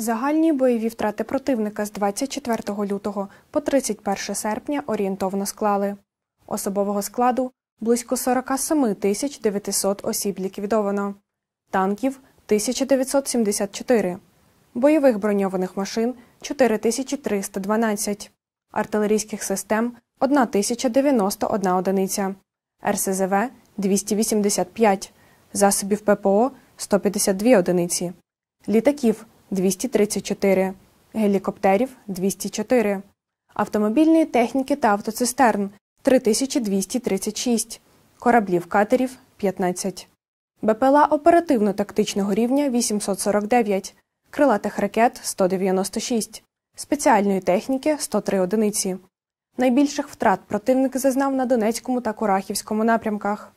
Загальні бойові втрати противника з 24 лютого по 31 серпня орієнтовно склали. Особового складу близько 47 тисяч 900 осіб ліквідовано, танків 1974, бойових броньованих машин 4312, артилерійських систем 1091 одиниця, РСЗВ 285, засобів ППО 152 одиниці, літаків 234, гелікоптерів 204, автомобільної техніки та автоцистерн 3236, кораблів катерів 15, БПЛА оперативно-тактичного рівня 849, крилатих ракет 196, спеціальної техніки 103 одиниці. Найбільших втрат противник зазнав на Донецькому та Курахівському напрямках.